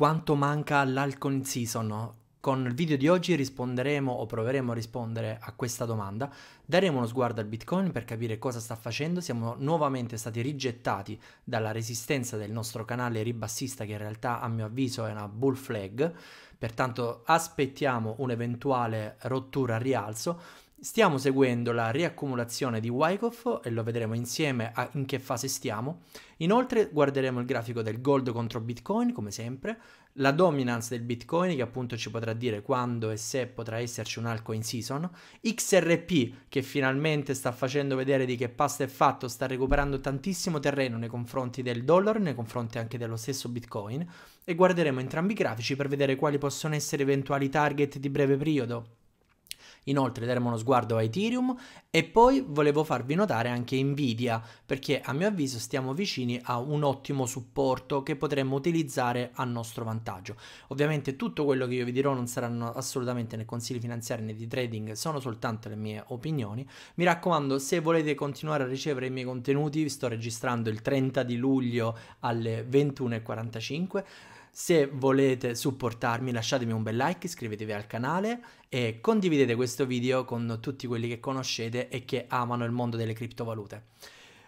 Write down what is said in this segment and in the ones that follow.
quanto manca in season. Con il video di oggi risponderemo o proveremo a rispondere a questa domanda, daremo uno sguardo al Bitcoin per capire cosa sta facendo, siamo nuovamente stati rigettati dalla resistenza del nostro canale ribassista che in realtà a mio avviso è una bull flag, pertanto aspettiamo un'eventuale rottura al rialzo, Stiamo seguendo la riaccumulazione di Wyckoff e lo vedremo insieme a in che fase stiamo. Inoltre guarderemo il grafico del gold contro Bitcoin, come sempre, la dominance del Bitcoin che appunto ci potrà dire quando e se potrà esserci un altcoin season, XRP che finalmente sta facendo vedere di che pasta è fatto, sta recuperando tantissimo terreno nei confronti del dollaro, nei confronti anche dello stesso Bitcoin e guarderemo entrambi i grafici per vedere quali possono essere eventuali target di breve periodo Inoltre daremo uno sguardo a Ethereum e poi volevo farvi notare anche Nvidia perché a mio avviso stiamo vicini a un ottimo supporto che potremmo utilizzare a nostro vantaggio. Ovviamente tutto quello che io vi dirò non saranno assolutamente né consigli finanziari né di trading, sono soltanto le mie opinioni. Mi raccomando, se volete continuare a ricevere i miei contenuti, sto registrando il 30 di luglio alle 21.45. Se volete supportarmi lasciatemi un bel like, iscrivetevi al canale e condividete questo video con tutti quelli che conoscete e che amano il mondo delle criptovalute.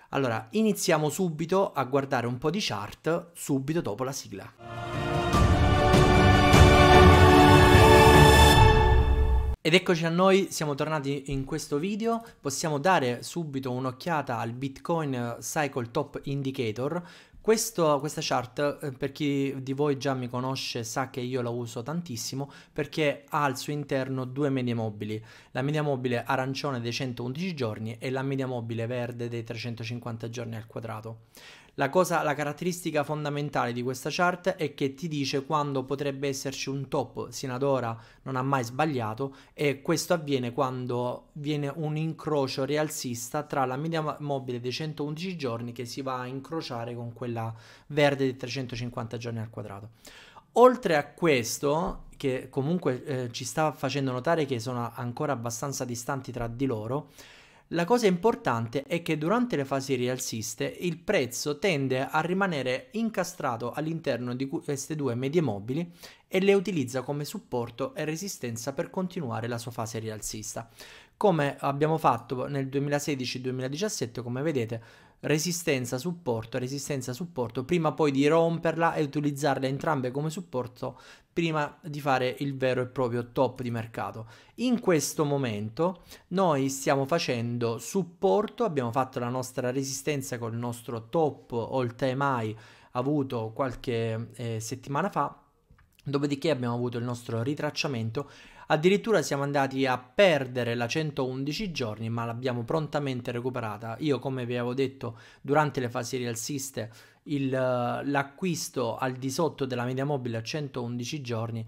Allora, iniziamo subito a guardare un po' di chart subito dopo la sigla. Ed eccoci a noi, siamo tornati in questo video, possiamo dare subito un'occhiata al Bitcoin Cycle Top Indicator questo, questa chart, eh, per chi di voi già mi conosce, sa che io la uso tantissimo perché ha al suo interno due medie mobili. La media mobile arancione dei 111 giorni e la media mobile verde dei 350 giorni al quadrato. La, cosa, la caratteristica fondamentale di questa chart è che ti dice quando potrebbe esserci un top, sino ad ora non ha mai sbagliato e questo avviene quando viene un incrocio rialzista tra la media mobile dei 111 giorni che si va a incrociare con quella verde dei 350 giorni al quadrato. Oltre a questo, che comunque eh, ci sta facendo notare che sono ancora abbastanza distanti tra di loro, la cosa importante è che durante le fasi rialziste il prezzo tende a rimanere incastrato all'interno di queste due medie mobili e le utilizza come supporto e resistenza per continuare la sua fase rialzista. Come abbiamo fatto nel 2016-2017, come vedete, resistenza supporto, resistenza supporto, prima poi di romperla e utilizzarle entrambe come supporto prima di fare il vero e proprio top di mercato. In questo momento noi stiamo facendo supporto, abbiamo fatto la nostra resistenza col nostro top oltre time high avuto qualche eh, settimana fa Dopodiché abbiamo avuto il nostro ritracciamento Addirittura siamo andati a perdere la 111 giorni, ma l'abbiamo prontamente recuperata. Io, come vi avevo detto, durante le fasi rialziste l'acquisto al di sotto della media mobile a 111 giorni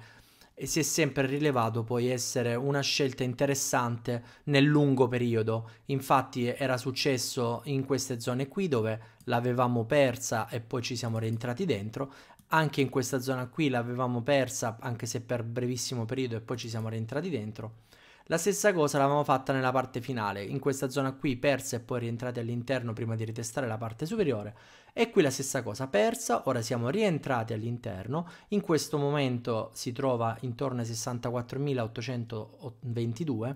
si è sempre rilevato poi essere una scelta interessante nel lungo periodo. Infatti era successo in queste zone qui dove l'avevamo persa e poi ci siamo rientrati dentro anche in questa zona qui l'avevamo persa, anche se per brevissimo periodo e poi ci siamo rientrati dentro. La stessa cosa l'avevamo fatta nella parte finale, in questa zona qui persa e poi rientrati all'interno prima di ritestare la parte superiore e qui la stessa cosa persa, ora siamo rientrati all'interno, in questo momento si trova intorno ai 64.822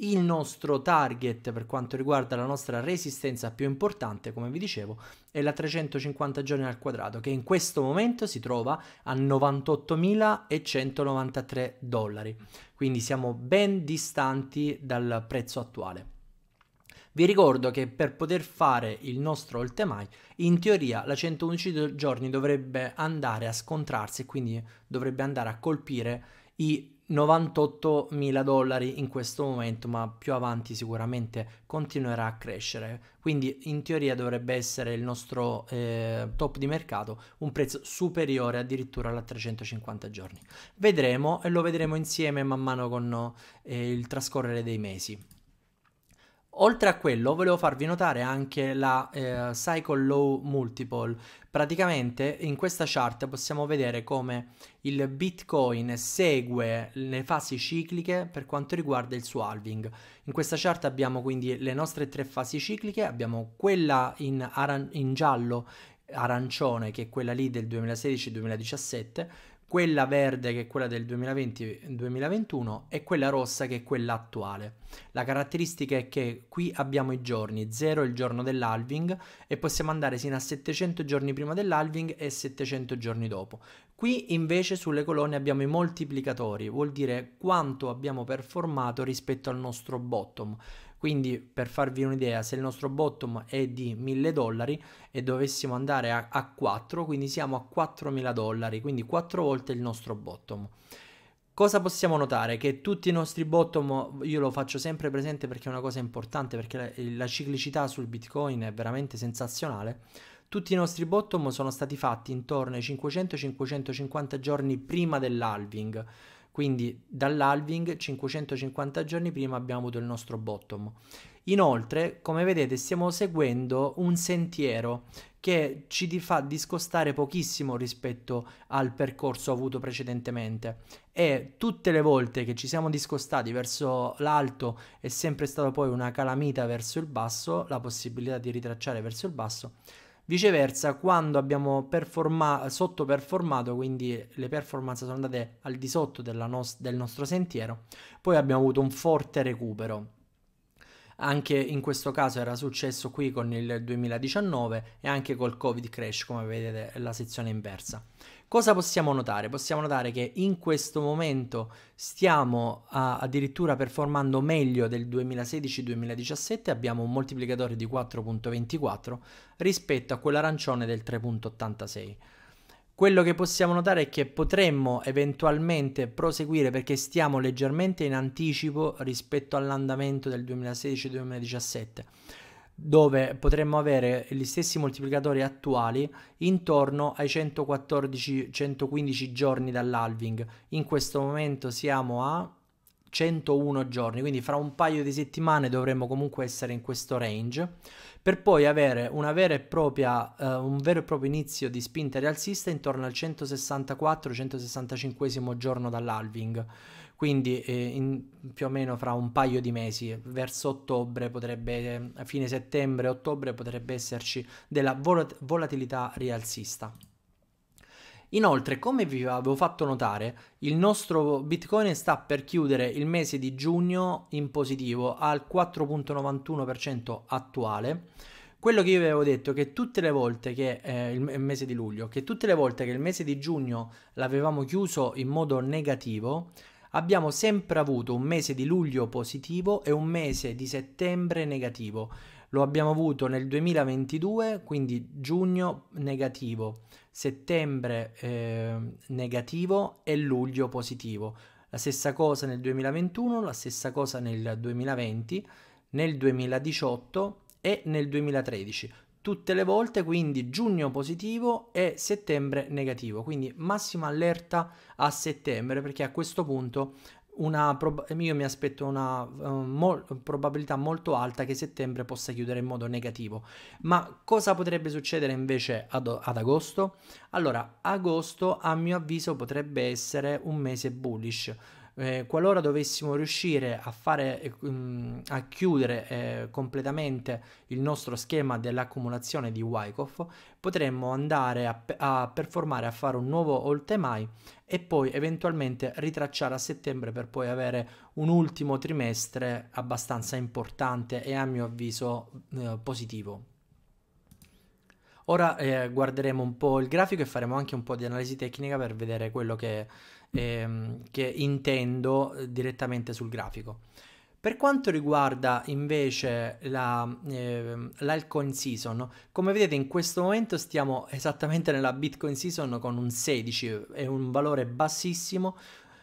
il nostro target per quanto riguarda la nostra resistenza più importante, come vi dicevo, è la 350 giorni al quadrato, che in questo momento si trova a 98.193 dollari. Quindi siamo ben distanti dal prezzo attuale. Vi ricordo che per poter fare il nostro oltemai, in teoria la 111 giorni dovrebbe andare a scontrarsi quindi dovrebbe andare a colpire i 98 mila dollari in questo momento, ma più avanti sicuramente continuerà a crescere. Quindi in teoria dovrebbe essere il nostro eh, top di mercato un prezzo superiore addirittura alla 350 giorni. Vedremo e lo vedremo insieme man mano con eh, il trascorrere dei mesi. Oltre a quello, volevo farvi notare anche la eh, cycle low multiple. Praticamente in questa chart possiamo vedere come il Bitcoin segue le fasi cicliche per quanto riguarda il suo halving. In questa chart abbiamo quindi le nostre tre fasi cicliche, abbiamo quella in, aran- in giallo arancione che è quella lì del 2016-2017 quella verde che è quella del 2020-2021 e quella rossa che è quella attuale. La caratteristica è che qui abbiamo i giorni, 0 è il giorno dell'alving e possiamo andare sino a 700 giorni prima dell'alving e 700 giorni dopo. Qui invece sulle colonne abbiamo i moltiplicatori, vuol dire quanto abbiamo performato rispetto al nostro bottom. Quindi per farvi un'idea, se il nostro bottom è di 1000 dollari e dovessimo andare a, a 4, quindi siamo a 4000 dollari, quindi 4 volte il nostro bottom. Cosa possiamo notare? Che tutti i nostri bottom, io lo faccio sempre presente perché è una cosa importante, perché la, la, ciclicità sul Bitcoin è veramente sensazionale. Tutti i nostri bottom sono stati fatti intorno ai 500-550 giorni prima dell'halving. Quindi dall'alving 550 giorni prima abbiamo avuto il nostro bottom. Inoltre, come vedete, stiamo seguendo un sentiero che ci fa discostare pochissimo rispetto al percorso avuto precedentemente e tutte le volte che ci siamo discostati verso l'alto è sempre stata poi una calamita verso il basso, la possibilità di ritracciare verso il basso Viceversa, quando abbiamo performa- sottoperformato, quindi le performance sono andate al di sotto nos- del nostro sentiero, poi abbiamo avuto un forte recupero. Anche in questo caso era successo qui con il 2019 e anche col Covid crash, come vedete la sezione inversa. Cosa possiamo notare? Possiamo notare che in questo momento stiamo a, ah, addirittura performando meglio del 2016-2017, abbiamo un moltiplicatore di 4.24 rispetto a quell'arancione del 3.86 quello che possiamo notare è che potremmo eventualmente proseguire perché stiamo leggermente in anticipo rispetto all'andamento del 2016-2017 dove potremmo avere gli stessi moltiplicatori attuali intorno ai 114-115 giorni dall'alving. In questo momento siamo a 101 giorni, quindi fra un paio di settimane dovremmo comunque essere in questo range per poi avere propria, uh, un vero e proprio inizio di spinta rialzista intorno al 164-165 giorno dall'alving. Quindi eh, in, più o meno fra un paio di mesi, verso ottobre, potrebbe, a eh, fine settembre-ottobre potrebbe esserci della volatilità rialzista. Inoltre, come vi avevo fatto notare, il nostro Bitcoin sta per chiudere il mese di giugno in positivo al 4.91% attuale. Quello che io vi avevo detto è che tutte le volte che eh, il mese di luglio, che tutte le volte che il mese di giugno l'avevamo chiuso in modo negativo, abbiamo sempre avuto un mese di luglio positivo e un mese di settembre negativo lo abbiamo avuto nel 2022, quindi giugno negativo, settembre eh, negativo e luglio positivo. La stessa cosa nel 2021, la stessa cosa nel 2020, nel 2018 e nel 2013. Tutte le volte quindi giugno positivo e settembre negativo, quindi massima allerta a settembre perché a questo punto una prob- io mi aspetto una uh, eh, mo- probabilità molto alta che settembre possa chiudere in modo negativo. Ma cosa potrebbe succedere invece ad, ad agosto? Allora, agosto a mio avviso potrebbe essere un mese bullish eh, qualora dovessimo riuscire a, fare, mh, eh, mm, a chiudere eh, completamente il nostro schema dell'accumulazione di Wyckoff, potremmo andare a, a performare, a fare un nuovo all time high e poi eventualmente ritracciare a settembre per poi avere un ultimo trimestre abbastanza importante e a mio avviso eh, positivo. Ora eh, guarderemo un po' il grafico e faremo anche un po' di analisi tecnica per vedere quello che ehm, che intendo eh, direttamente sul grafico. Per quanto riguarda invece la, eh, l'altcoin season, come vedete in questo momento stiamo esattamente nella Bitcoin season con un 16, è un valore bassissimo,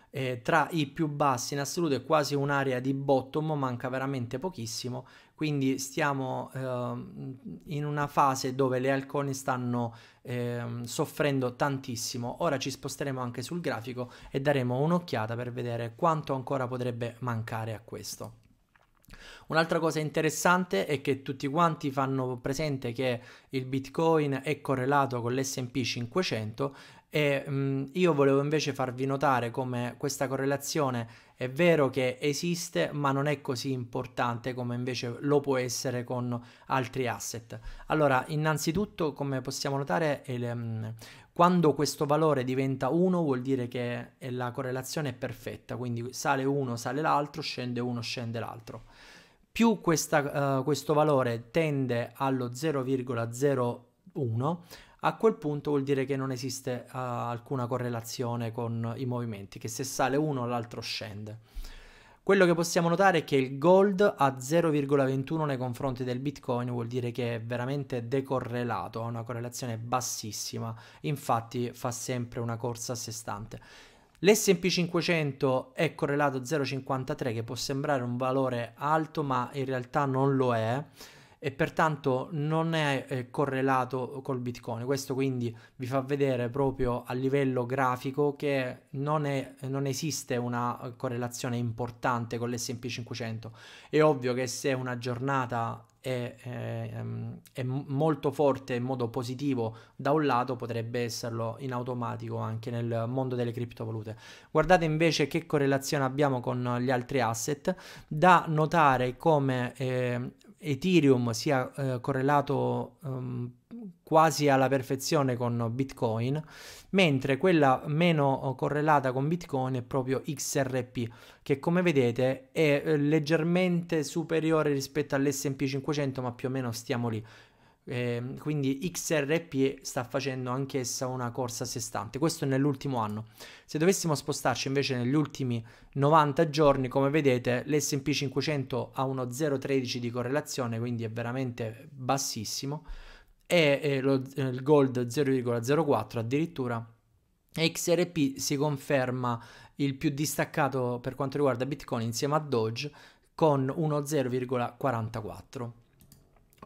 eh, tra i più bassi in assoluto è quasi un'area di bottom, manca veramente pochissimo, quindi stiamo eh, in una fase dove le altcoin stanno eh, soffrendo tantissimo. Ora ci sposteremo anche sul grafico e daremo un'occhiata per vedere quanto ancora potrebbe mancare a questo. Un'altra cosa interessante è che tutti quanti fanno presente che il Bitcoin è correlato con l'SP 500 e mh, io volevo invece farvi notare come questa correlazione è vero che esiste, ma non è così importante come invece lo può essere con altri asset. Allora, innanzitutto, come possiamo notare, mm, quando questo valore diventa 1 vuol dire che la correlazione è perfetta, quindi sale uno, sale l'altro, scende uno, scende l'altro. Più questa, uh, questo valore tende allo 0,01, a quel punto vuol dire che non esiste uh, alcuna correlazione con i movimenti, che se sale uno l'altro scende. Quello che possiamo notare è che il gold a 0,21 nei confronti del bitcoin vuol dire che è veramente decorrelato, ha una correlazione bassissima, infatti fa sempre una corsa a sé stante. L'SP 500 è correlato a 0,53 che può sembrare un valore alto ma in realtà non lo è e pertanto non è eh, correlato col Bitcoin. Questo quindi vi fa vedere proprio a livello grafico che non, è, non esiste una eh, correlazione importante con l'SP 500. È ovvio che se una giornata è, eh, ehm, è, è, molto forte in modo positivo da un lato potrebbe esserlo in automatico anche nel mondo delle criptovalute guardate invece che correlazione abbiamo con gli altri asset da notare come eh, Ethereum sia eh, correlato um, quasi alla perfezione con Bitcoin, mentre quella meno eh, correlata con Bitcoin è proprio XRP, che come vedete è eh, leggermente superiore rispetto all'SP 500, ma più o meno stiamo lì. Eh, quindi XRP sta facendo anch'essa una corsa a sé stante. Questo nell'ultimo anno. Se dovessimo spostarci invece negli ultimi 90 giorni, come vedete, l'SP 500 ha uno 0,13 di correlazione, quindi è veramente bassissimo, e eh, lo, il gold 0,04 addirittura. XRP si conferma il più distaccato per quanto riguarda Bitcoin insieme a Doge con uno 0,44.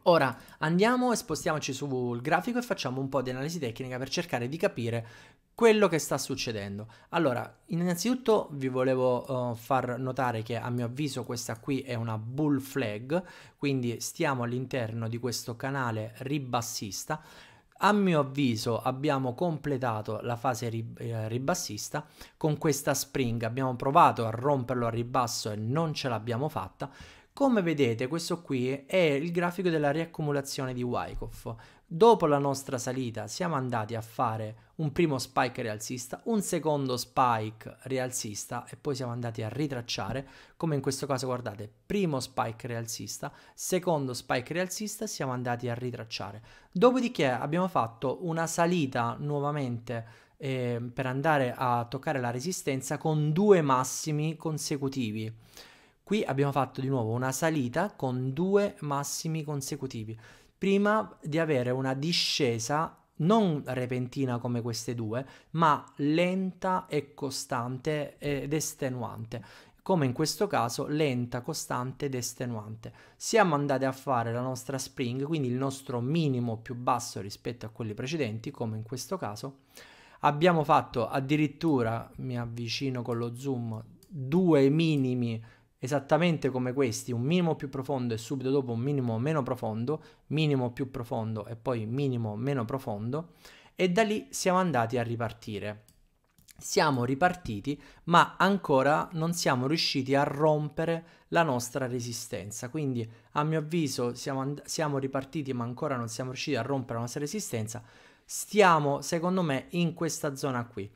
Ora andiamo e spostiamoci sul grafico e facciamo un po' di analisi tecnica per cercare di capire quello che sta succedendo. Allora, innanzitutto vi volevo uh, far notare che a mio avviso questa qui è una bull flag, quindi stiamo all'interno di questo canale ribassista. A mio avviso abbiamo completato la fase rib eh, ribassista con questa spring, abbiamo provato a romperlo a ribasso e non ce l'abbiamo fatta, come vedete questo qui è il grafico della riaccumulazione di Wyckoff. Dopo la nostra salita siamo andati a fare un primo spike rialzista, un secondo spike rialzista e poi siamo andati a ritracciare, come in questo caso guardate, primo spike rialzista, secondo spike rialzista, siamo andati a ritracciare. Dopodiché abbiamo fatto una salita nuovamente eh, per andare a toccare la resistenza con due massimi consecutivi. Qui abbiamo fatto di nuovo una salita con due massimi consecutivi, prima di avere una discesa non repentina come queste due, ma lenta e costante ed estenuante. Come in questo caso, lenta, costante ed estenuante. Siamo andati a fare la nostra spring, quindi il nostro minimo più basso rispetto a quelli precedenti, come in questo caso. Abbiamo fatto addirittura, mi avvicino con lo zoom, due minimi esattamente come questi, un minimo più profondo e subito dopo un minimo meno profondo, minimo più profondo e poi minimo meno profondo, e da lì siamo andati a ripartire. Siamo ripartiti, ma ancora non siamo riusciti a rompere la nostra resistenza. Quindi, a mio avviso, siamo, siamo ripartiti, ma ancora non siamo riusciti a rompere la nostra resistenza. Stiamo, secondo me, in questa zona qui.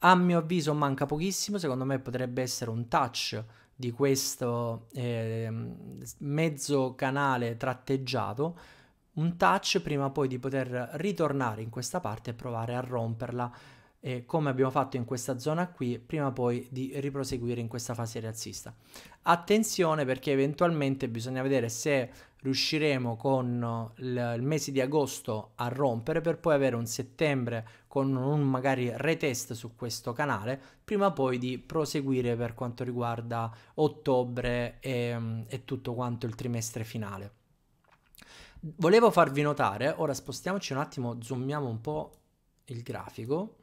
A mio avviso manca pochissimo, secondo me potrebbe essere un touch di questo eh, mezzo canale tratteggiato un touch prima poi di poter ritornare in questa parte e provare a romperla eh, come abbiamo fatto in questa zona qui, prima poi di riproseguire in questa fase rialzista. Attenzione perché eventualmente bisogna vedere se riusciremo con il mese di agosto a rompere per poi avere un settembre con un magari retest su questo canale prima poi di proseguire per quanto riguarda ottobre e, e tutto quanto il trimestre finale. Volevo farvi notare, ora spostiamoci un attimo, zoomiamo un po' il grafico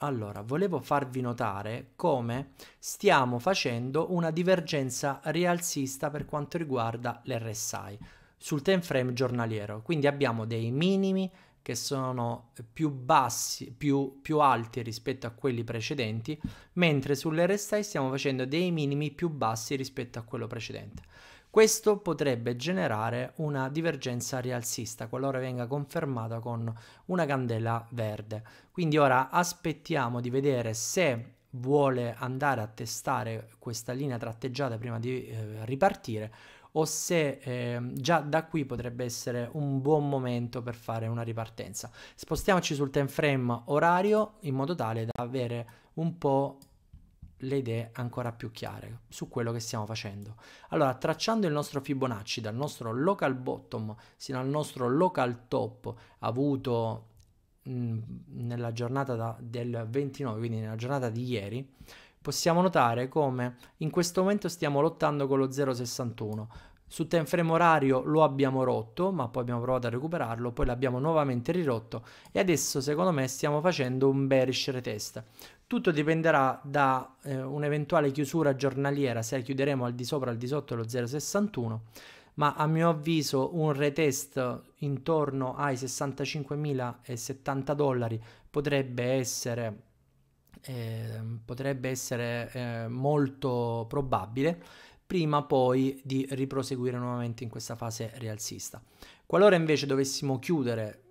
allora, volevo farvi notare come stiamo facendo una divergenza rialzista per quanto riguarda l'RSI sul time frame giornaliero. Quindi abbiamo dei minimi che sono più bassi, più, più alti rispetto a quelli precedenti, mentre sull'RSI stiamo facendo dei minimi più bassi rispetto a quello precedente. Questo potrebbe generare una divergenza rialzista qualora venga confermata con una candela verde. Quindi ora aspettiamo di vedere se vuole andare a testare questa linea tratteggiata prima di eh, ripartire o se eh, già da qui potrebbe essere un buon momento per fare una ripartenza. Spostiamoci sul time frame orario in modo tale da avere un po' le idee ancora più chiare su quello che stiamo facendo. Allora, tracciando il nostro Fibonacci dal nostro local bottom sino al nostro local top avuto mh, mm, nella giornata da, del 29, quindi nella giornata di ieri, possiamo notare come in questo momento stiamo lottando con lo 0,61. Su time frame orario lo abbiamo rotto, ma poi abbiamo provato a recuperarlo, poi l'abbiamo nuovamente rirotto e adesso secondo me stiamo facendo un bearish retest. Tutto dipenderà da eh, un'eventuale chiusura giornaliera, se la chiuderemo al di sopra o al di sotto dello 0,61, ma a mio avviso un retest intorno ai 65.070 dollari potrebbe essere, eh, potrebbe essere eh, molto probabile prima poi di riproseguire nuovamente in questa fase rialzista. Qualora invece dovessimo chiudere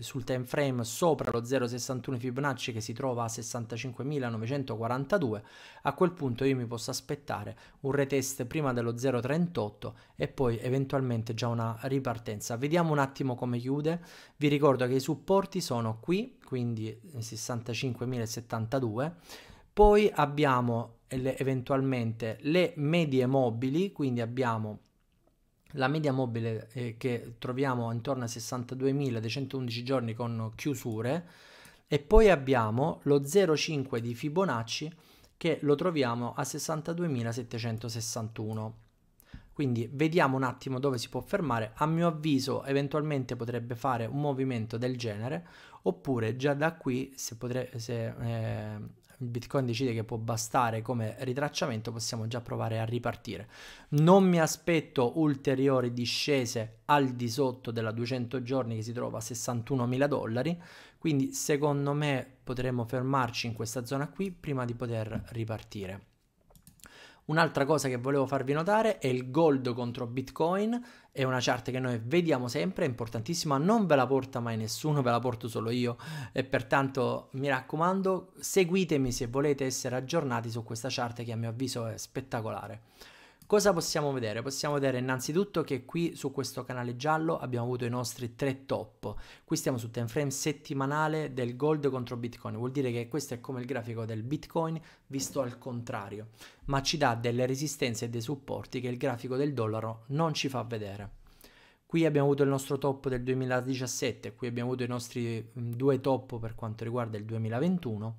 sul time frame sopra lo 0,61 Fibonacci che si trova a 65.942, a quel punto io mi posso aspettare un retest prima dello 0,38 e poi eventualmente già una ripartenza. Vediamo un attimo come chiude. Vi ricordo che i supporti sono qui, quindi 65.072. Poi abbiamo eventualmente le medie mobili, quindi abbiamo la media mobile eh, che troviamo intorno a 62.211 giorni con chiusure e poi abbiamo lo 0,5 di Fibonacci che lo troviamo a 62.761. Quindi vediamo un attimo dove si può fermare. A mio avviso eventualmente potrebbe fare un movimento del genere oppure già da qui se, potrebbe... eh, il Bitcoin decide che può bastare come ritracciamento, possiamo già provare a ripartire. Non mi aspetto ulteriori discese al di sotto della 200 giorni che si trova a 61 mila dollari, quindi secondo me potremmo fermarci in questa zona qui prima di poter ripartire. Un'altra cosa che volevo farvi notare è il gold contro Bitcoin, è una chart che noi vediamo sempre, è importantissima, non ve la porta mai nessuno, ve la porto solo io e pertanto mi raccomando seguitemi se volete essere aggiornati su questa chart che a mio avviso è spettacolare. Cosa possiamo vedere? Possiamo vedere innanzitutto che qui su questo canale giallo abbiamo avuto i nostri tre top. Qui stiamo su time frame settimanale del gold contro bitcoin, vuol dire che questo è come il grafico del bitcoin visto al contrario, ma ci dà delle resistenze e dei supporti che il grafico del dollaro non ci fa vedere. Qui abbiamo avuto il nostro top del 2017, qui abbiamo avuto i nostri mm, due top per quanto riguarda il 2021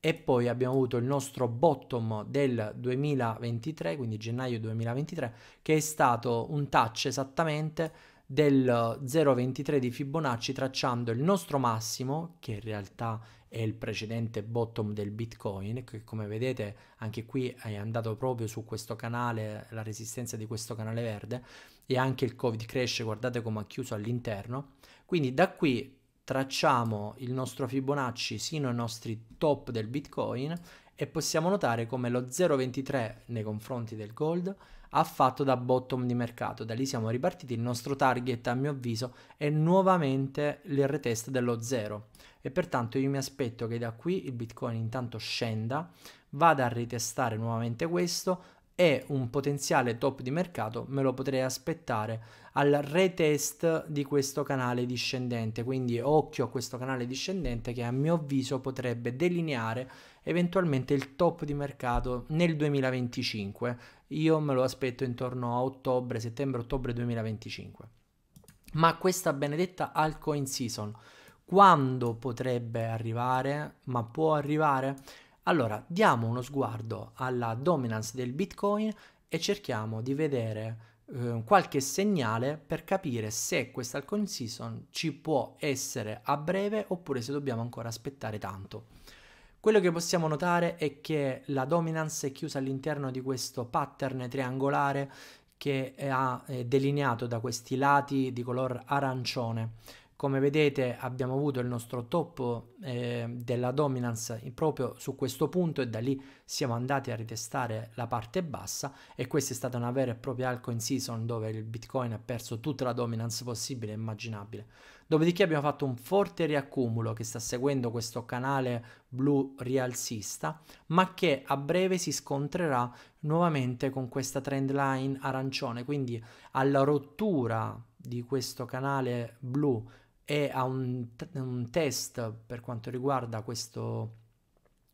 e poi abbiamo avuto il nostro bottom del 2023, quindi gennaio 2023, che è stato un touch esattamente del 0,23 di Fibonacci tracciando il nostro massimo, che in realtà è il precedente bottom del Bitcoin, che come vedete anche qui è andato proprio su questo canale, la resistenza di questo canale verde, e anche il Covid cresce, guardate come ha chiuso all'interno. Quindi da qui tracciamo il nostro Fibonacci sino ai nostri top del Bitcoin e possiamo notare come lo 0,23 nei confronti del gold ha fatto da bottom di mercato. Da lì siamo ripartiti, il nostro target a mio avviso è nuovamente il retest dello 0 e pertanto io mi aspetto che da qui il Bitcoin intanto scenda, vada a ritestare nuovamente questo, e un potenziale top di mercato me lo potrei aspettare al retest di questo canale discendente quindi occhio a questo canale discendente che a mio avviso potrebbe delineare eventualmente il top di mercato nel 2025 io me lo aspetto intorno a ottobre settembre ottobre 2025 ma questa benedetta altcoin season quando potrebbe arrivare ma può arrivare allora, diamo uno sguardo alla dominance del Bitcoin e cerchiamo di vedere eh, qualche segnale per capire se questa altcoin season ci può essere a breve oppure se dobbiamo ancora aspettare tanto. Quello che possiamo notare è che la dominance è chiusa all'interno di questo pattern triangolare che è eh, delineato da questi lati di color arancione. Come vedete abbiamo avuto il nostro top eh, della dominance proprio su questo punto e da lì siamo andati a ritestare la parte bassa e questa è stata una vera e propria altcoin season dove il Bitcoin ha perso tutta la dominance possibile e immaginabile. Dopodiché abbiamo fatto un forte riaccumulo che sta seguendo questo canale blu rialzista, ma che a breve si scontrerà nuovamente con questa trend line arancione, quindi alla rottura di questo canale blu e a un, t- un test per quanto riguarda questo,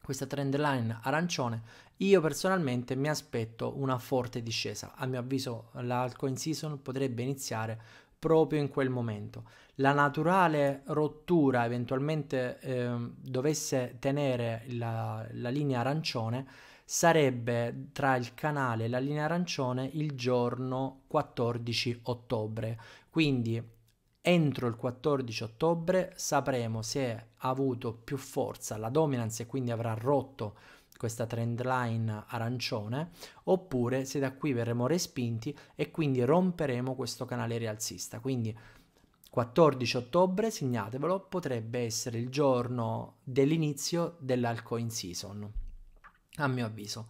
questa trend line arancione, io personalmente mi aspetto una forte discesa. A mio avviso l'alcoin season potrebbe iniziare proprio in quel momento. La naturale rottura eventualmente eh, dovesse tenere la, la linea arancione sarebbe tra il canale e la linea arancione il giorno 14 ottobre. Quindi entro il 14 ottobre sapremo se ha avuto più forza la dominance e quindi avrà rotto questa trend line arancione oppure se da qui verremo respinti e quindi romperemo questo canale rialzista quindi 14 ottobre segnatevelo potrebbe essere il giorno dell'inizio dell'alcoin season a mio avviso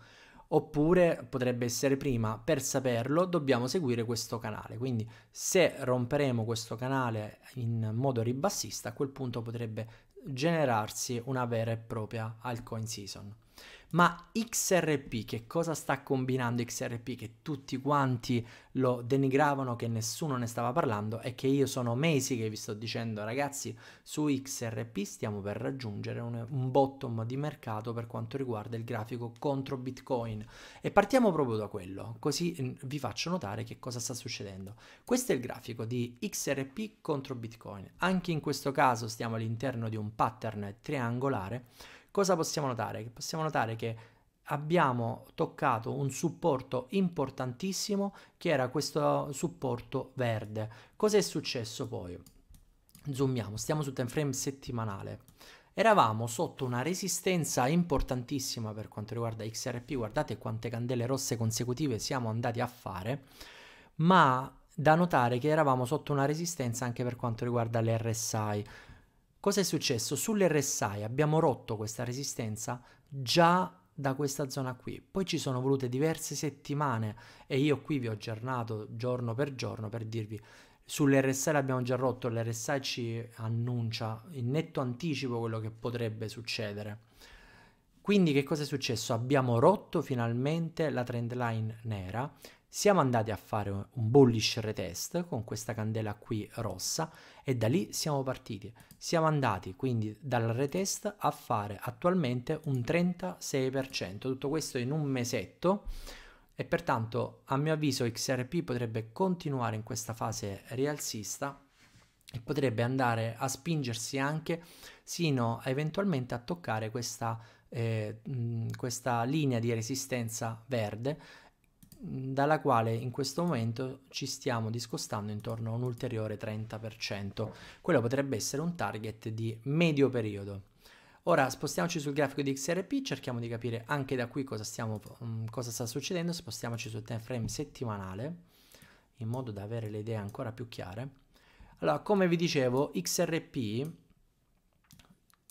oppure potrebbe essere prima, per saperlo dobbiamo seguire questo canale, quindi se romperemo questo canale in modo ribassista a quel punto potrebbe generarsi una vera e propria altcoin season. Ma XRP, che cosa sta combinando XRP? Che tutti quanti lo denigravano, che nessuno ne stava parlando e che io sono mesi che vi sto dicendo, ragazzi, su XRP stiamo per raggiungere un, un bottom di mercato per quanto riguarda il grafico contro Bitcoin. E partiamo proprio da quello, così mm, vi faccio notare che cosa sta succedendo. Questo è il grafico di XRP contro Bitcoin. Anche in questo caso stiamo all'interno di un pattern triangolare Cosa possiamo notare? Possiamo notare che abbiamo toccato un supporto importantissimo che era questo supporto verde. Cos'è successo poi? Zoomiamo, stiamo sul time frame settimanale. Eravamo sotto una resistenza importantissima per quanto riguarda XRP, guardate quante candele rosse consecutive siamo andati a fare, ma da notare che eravamo sotto una resistenza anche per quanto riguarda l'RSI Cosa è successo? Sull'RSI abbiamo rotto questa resistenza già da questa zona qui. Poi ci sono volute diverse settimane e io qui vi ho aggiornato giorno per giorno per dirvi sull'RSI l'abbiamo già rotto, l'RSI ci annuncia in netto anticipo quello che potrebbe succedere. Quindi che cosa è successo? Abbiamo rotto finalmente la trend line nera siamo andati a fare un bullish retest con questa candela qui rossa e da lì siamo partiti. Siamo andati quindi dal retest a fare attualmente un 36%, tutto questo in un mesetto e pertanto a mio avviso XRP potrebbe continuare in questa fase rialzista e potrebbe andare a spingersi anche sino a eventualmente a toccare questa, eh, mh, questa linea di resistenza verde dalla quale in questo momento ci stiamo discostando intorno a un ulteriore 30%. Quello potrebbe essere un target di medio periodo. Ora spostiamoci sul grafico di XRP, cerchiamo di capire anche da qui cosa, stiamo, mm, cosa sta succedendo, spostiamoci sul time frame settimanale in modo da avere le idee ancora più chiare. Allora, come vi dicevo, XRP,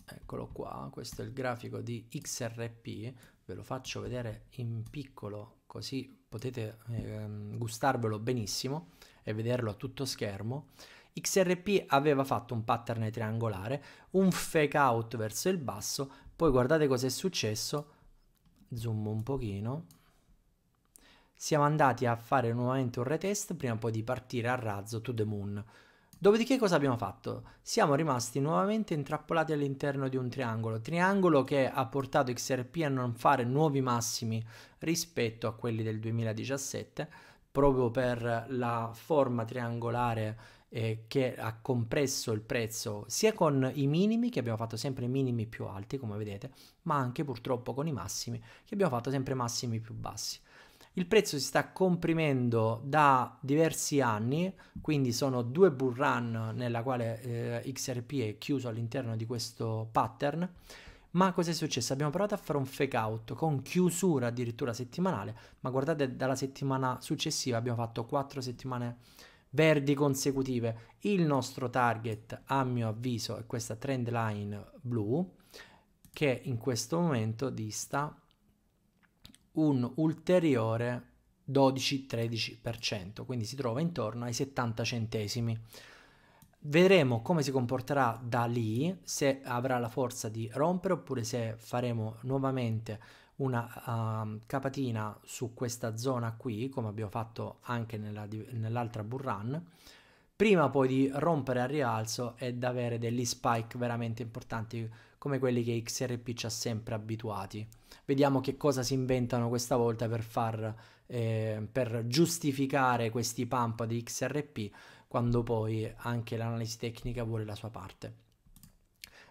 eccolo qua, questo è il grafico di XRP, ve lo faccio vedere in piccolo così potete eh, gustarvelo benissimo e vederlo a tutto schermo, XRP aveva fatto un pattern triangolare, un fake out verso il basso, poi guardate cosa è successo, zoom un pochino, siamo andati a fare nuovamente un retest prima poi di partire a razzo to the moon. Dopodiché cosa abbiamo fatto? Siamo rimasti nuovamente intrappolati all'interno di un triangolo, triangolo che ha portato XRP a non fare nuovi massimi rispetto a quelli del 2017, proprio per la forma triangolare eh, che ha compresso il prezzo sia con i minimi che abbiamo fatto sempre minimi più alti come vedete ma anche purtroppo con i massimi che abbiamo fatto sempre massimi più bassi il prezzo si sta comprimendo da diversi anni, quindi sono due bull run nella quale eh, XRP è chiuso all'interno di questo pattern. Ma cosa è successo? Abbiamo provato a fare un fake out con chiusura addirittura settimanale, ma guardate dalla settimana successiva abbiamo fatto quattro settimane verdi consecutive. Il nostro target, a mio avviso, è questa trend line blu che in questo momento dista un ulteriore 12-13%, quindi si trova intorno ai 70 centesimi. Vedremo come si comporterà da lì, se avrà la forza di rompere oppure se faremo nuovamente una uh, capatina su questa zona qui, come abbiamo fatto anche nella, nell'altra bull run, prima poi di rompere al rialzo ed avere degli spike veramente importanti come quelli che XRP ci ha sempre abituati. Vediamo che cosa si inventano questa volta per, far, eh, per giustificare questi pump di XRP quando poi anche l'analisi tecnica vuole la sua parte.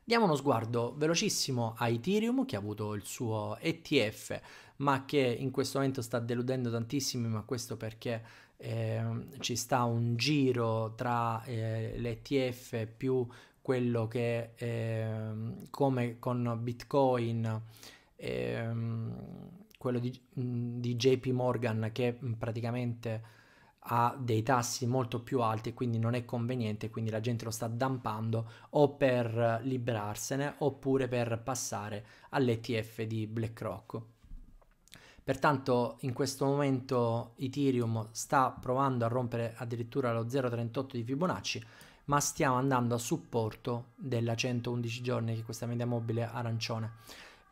Diamo uno sguardo velocissimo a Ethereum che ha avuto il suo ETF ma che in questo momento sta deludendo tantissimi ma questo perché eh, ci sta un giro tra eh, l'ETF più quello che eh, come con Bitcoin ehm, quello di, di JP Morgan che praticamente ha dei tassi molto più alti e quindi non è conveniente, quindi la gente lo sta dumpando o per liberarsene oppure per passare all'ETF di BlackRock. Pertanto in questo momento Ethereum sta provando a rompere addirittura lo 0,38 di Fibonacci, ma stiamo andando a supporto della 111 giorni che questa media mobile arancione.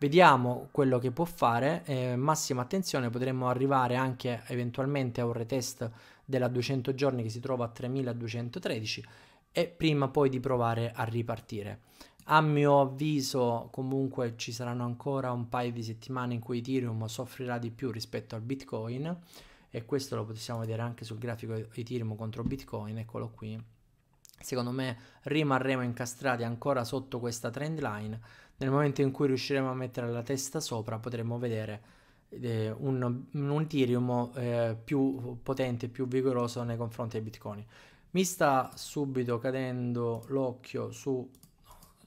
Vediamo quello che può fare, eh, massima attenzione, potremmo arrivare anche eventualmente a un retest della 200 giorni che si trova a 3213 e prima poi di provare a ripartire. A mio avviso comunque ci saranno ancora un paio di settimane in cui Ethereum soffrirà di più rispetto al Bitcoin e questo lo possiamo vedere anche sul grafico Ethereum contro Bitcoin, eccolo qui. Secondo me rimarremo incastrati ancora sotto questa trend line nel momento in cui riusciremo a mettere la testa sopra potremo vedere eh, un, un Ethereum eh, più potente, più vigoroso nei confronti dei Bitcoin. Mi sta subito cadendo l'occhio su,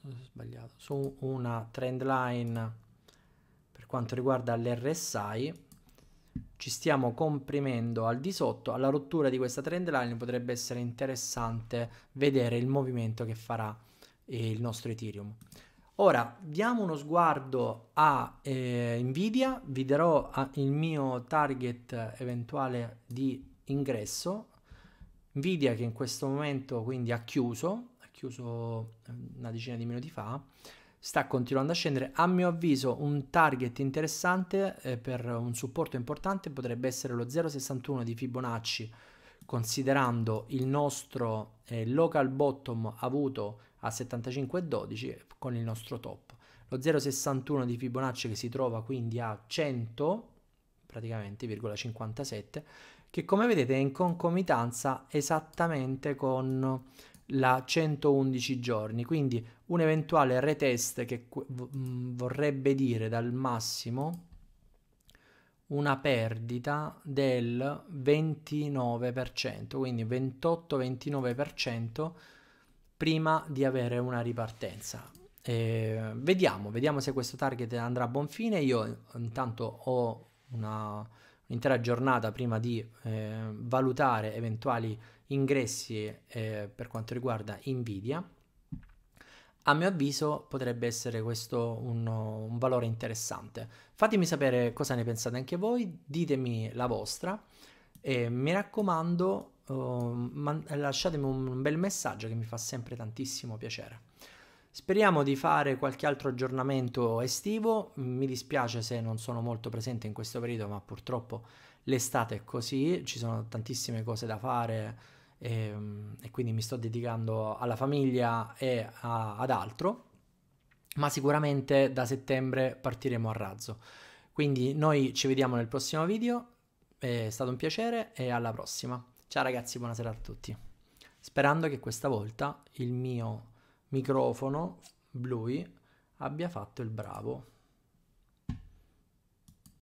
no, su una trend line per quanto riguarda l'RSI ci stiamo comprimendo al di sotto, alla rottura di questa trend line potrebbe essere interessante vedere il movimento che farà eh, il nostro Ethereum. Ora diamo uno sguardo a eh, Nvidia, vi darò a, il mio target eventuale di ingresso. Nvidia che in questo momento quindi ha chiuso, ha chiuso eh, una decina di minuti fa, sta continuando a scendere. A mio avviso un target interessante eh, per un supporto importante potrebbe essere lo 0,61 di Fibonacci, considerando il nostro eh, local bottom avuto a 75,12 con il nostro top. Lo 0,61 di Fibonacci che si trova quindi a 100, praticamente, 57, che come vedete è in concomitanza esattamente con la 111 giorni, quindi un eventuale retest che mm, vorrebbe dire dal massimo una perdita del 29%, quindi 28-29% prima di avere una ripartenza. Eh, vediamo, vediamo se questo target andrà a buon fine. Io intanto ho una, un'intera giornata prima di eh, valutare eventuali ingressi eh, per quanto riguarda Nvidia. A mio avviso potrebbe essere questo un, un valore interessante. Fatemi sapere cosa ne pensate anche voi, ditemi la vostra e mi raccomando Ehm, man- lasciatemi un bel messaggio che mi fa sempre tantissimo piacere. Speriamo di fare qualche altro aggiornamento estivo, mi dispiace se non sono molto presente in questo periodo, ma purtroppo l'estate è così, ci sono tantissime cose da fare e, ehm, e quindi mi sto dedicando alla famiglia e a, ad altro, ma sicuramente da settembre partiremo a razzo. Quindi noi ci vediamo nel prossimo video, è stato un piacere e alla prossima. Ciao ragazzi, buonasera a tutti. Sperando che questa volta il mio microfono Bluey abbia fatto il bravo